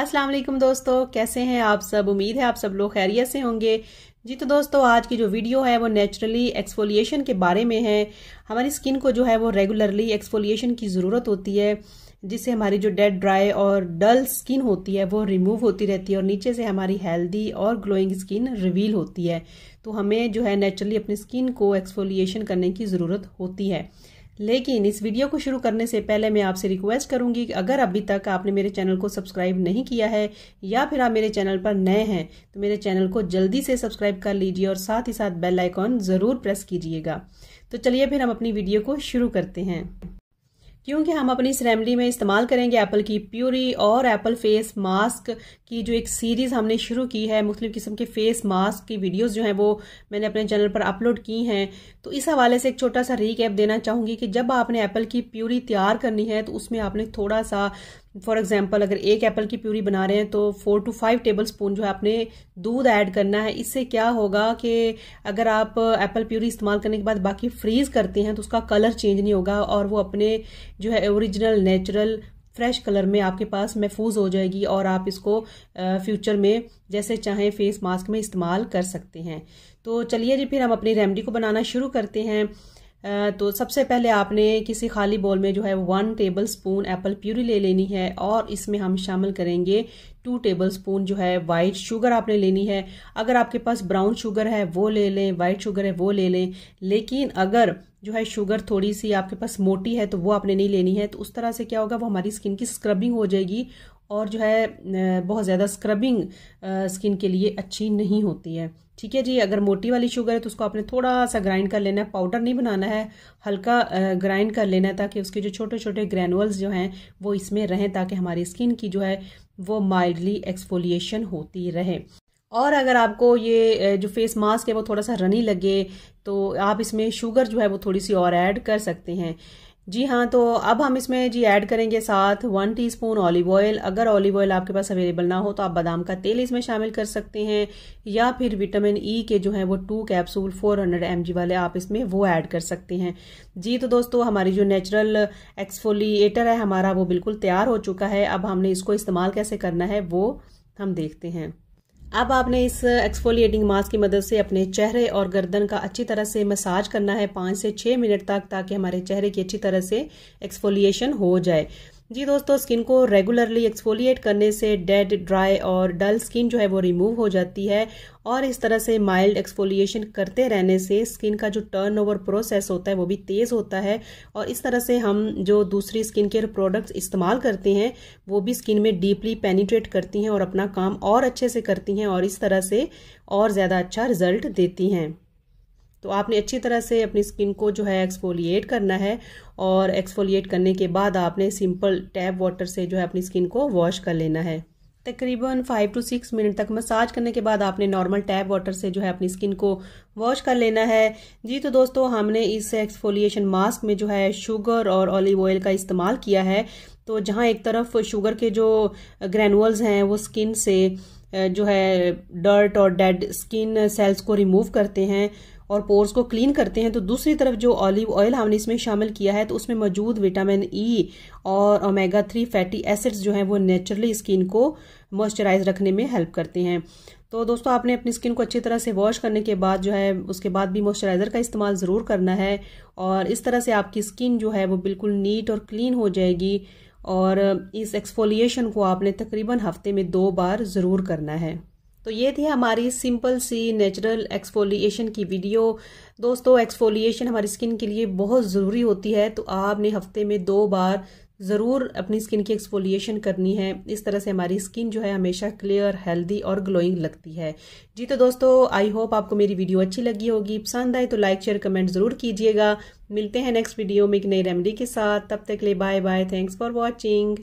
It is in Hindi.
अस्सलाम वालेकुम दोस्तों कैसे हैं आप सब उम्मीद है आप सब लोग खैरियत से होंगे जी तो दोस्तों आज की जो वीडियो है वो नेचुरली एक्सफोलिएशन के बारे में है हमारी स्किन को जो है वो रेगुलरली एक्सफोलिएशन की ज़रूरत होती है जिससे हमारी जो डेड ड्राई और डल स्किन होती है वो रिमूव होती रहती है और नीचे से हमारी हेल्दी और ग्लोइंग स्किन रिवील होती है तो हमें जो है नेचुरली अपनी स्किन को एक्सफोलिएशन करने की ज़रूरत होती है लेकिन इस वीडियो को शुरू करने से पहले मैं आपसे रिक्वेस्ट करूंगी कि अगर अभी तक आपने मेरे चैनल को सब्सक्राइब नहीं किया है या फिर आप मेरे चैनल पर नए हैं तो मेरे चैनल को जल्दी से सब्सक्राइब कर लीजिए और साथ ही साथ बेल आइकॉन ज़रूर प्रेस कीजिएगा तो चलिए फिर हम अपनी वीडियो को शुरू करते हैं क्योंकि हम अपनी इस रेमडी में इस्तेमाल करेंगे एप्पल की प्यूरी और एप्पल फेस मास्क की जो एक सीरीज़ हमने शुरू की है मुख्तु किस्म के फेस मास्क की वीडियोस जो हैं वो मैंने अपने चैनल पर अपलोड की हैं तो इस हवाले से एक छोटा सा रीकैप देना चाहूंगी कि जब आपने एप्पल की प्यूरी तैयार करनी है तो उसमें आपने थोड़ा सा फॉर एग्जाम्पल अगर एक एप्पल की प्यूरी बना रहे हैं तो four to five tablespoon जो है आपने दूध ऐड करना है इससे क्या होगा कि अगर आप एप्पल प्यूरी इस्तेमाल करने के बाद बाकी फ्रीज करते हैं तो उसका कलर चेंज नहीं होगा और वो अपने जो है ओरिजिनल नेचुरल फ्रेश कलर में आपके पास महफूज हो जाएगी और आप इसको फ्यूचर में जैसे चाहें फेस मास्क में इस्तेमाल कर सकते हैं तो चलिए जी फिर हम अपनी रेमडी को बनाना शुरू करते हैं तो सबसे पहले आपने किसी खाली बोल में जो है one tablespoon apple puree ले लेनी है और इसमें हम शामिल करेंगे टू टेबल स्पून जो है वाइट शुगर आपने लेनी है अगर आपके पास ब्राउन शुगर है वो ले लें वाइट शुगर है वो ले लें लेकिन अगर जो है शुगर थोड़ी सी आपके पास मोटी है तो वो आपने नहीं लेनी है तो उस तरह से क्या होगा वो हमारी स्किन की स्क्रबिंग हो जाएगी और जो है बहुत ज़्यादा स्क्रबिंग स्किन के लिए अच्छी नहीं होती है ठीक है जी अगर मोटी वाली शुगर है तो उसको आपने थोड़ा सा ग्राइंड कर लेना है पाउडर नहीं बनाना है हल्का ग्राइंड कर लेना है ताकि उसके जो छोटे छोटे ग्रैनुअल्स जो हैं वो इसमें रहें ताकि हमारी स्किन की जो है वो माइल्डली एक्सफोलिएशन होती रहे और अगर आपको ये जो फेस मास्क है वो थोड़ा सा रनी लगे तो आप इसमें शुगर जो है वो थोड़ी सी और ऐड कर सकते हैं जी हाँ तो अब हम इसमें जी ऐड करेंगे साथ वन टीस्पून ऑलिव ऑयल अगर ऑलिव ऑयल आपके पास अवेलेबल ना हो तो आप बादाम का तेल इसमें शामिल कर सकते हैं या फिर विटामिन ई e के जो हैं वो टू कैप्सूल 400 हंड्रेड एम वाले आप इसमें वो ऐड कर सकते हैं जी तो दोस्तों हमारी जो नेचुरल एक्सफोलिएटर है हमारा वो बिल्कुल तैयार हो चुका है अब हमने इसको इस्तेमाल कैसे करना है वो हम देखते हैं अब आपने इस एक्सफोलिएटिंग मास्क की मदद से अपने चेहरे और गर्दन का अच्छी तरह से मसाज करना है पांच से छः मिनट तक ताकि हमारे चेहरे की अच्छी तरह से एक्सफोलिएशन हो जाए जी दोस्तों स्किन को रेगुलरली एक्सफोलिएट करने से डेड ड्राई और डल स्किन जो है वो रिमूव हो जाती है और इस तरह से माइल्ड एक्सफोलिएशन करते रहने से स्किन का जो टर्न ओवर प्रोसेस होता है वो भी तेज़ होता है और इस तरह से हम जो दूसरी स्किन केयर प्रोडक्ट्स इस्तेमाल करते हैं वो भी स्किन में डीपली पेनिट्रेट करती हैं और अपना काम और अच्छे से करती हैं और इस तरह से और ज़्यादा अच्छा रिजल्ट देती हैं तो आपने अच्छी तरह से अपनी स्किन को जो है एक्सफोलिएट करना है और एक्सफोलिएट करने के बाद आपने सिंपल टैप वाटर से जो है अपनी स्किन को वॉश कर लेना है तकरीबन फाइव टू सिक्स मिनट तक मसाज करने के बाद आपने नॉर्मल टैप वाटर से जो है अपनी स्किन को वॉश कर लेना है जी तो दोस्तों हमने इस एक्सफोलिएशन मास्क में जो है शुगर और ऑलिव ऑयल का इस्तेमाल किया है तो जहाँ एक तरफ शुगर के जो ग्रैनुअल्स हैं वो स्किन से जो है डर्ट और डेड स्किन सेल्स को रिमूव करते हैं और पोर्स को क्लीन करते हैं तो दूसरी तरफ जो ऑलिव ऑयल हमने इसमें शामिल किया है तो उसमें मौजूद विटामिन ई e और ओमेगा थ्री फैटी एसिड्स जो हैं वो नेचुरली स्किन को मॉइस्चराइज रखने में हेल्प करते हैं तो दोस्तों आपने अपनी स्किन को अच्छी तरह से वॉश करने के बाद जो है उसके बाद भी मॉइस्चराइज़र का इस्तेमाल ज़रूर करना है और इस तरह से आपकी स्किन जो है वो बिल्कुल नीट और क्लीन हो जाएगी और इस एक्सफोलिएशन को आपने तकरीबन हफ्ते में दो बार ज़रूर करना है तो ये थी हमारी सिंपल सी नेचुरल एक्सफोलिएशन की वीडियो दोस्तों एक्सफोलिएशन हमारी स्किन के लिए बहुत ज़रूरी होती है तो आपने हफ्ते में दो बार ज़रूर अपनी स्किन की एक्सफोलिएशन करनी है इस तरह से हमारी स्किन जो है हमेशा क्लियर हेल्दी और ग्लोइंग लगती है जी तो दोस्तों आई होप आपको मेरी वीडियो अच्छी लगी होगी पसंद आए तो लाइक शेयर कमेंट ज़रूर कीजिएगा मिलते हैं नेक्स्ट वीडियो में एक नई रेमेडी के साथ तब तक ले bye bye thanks for watching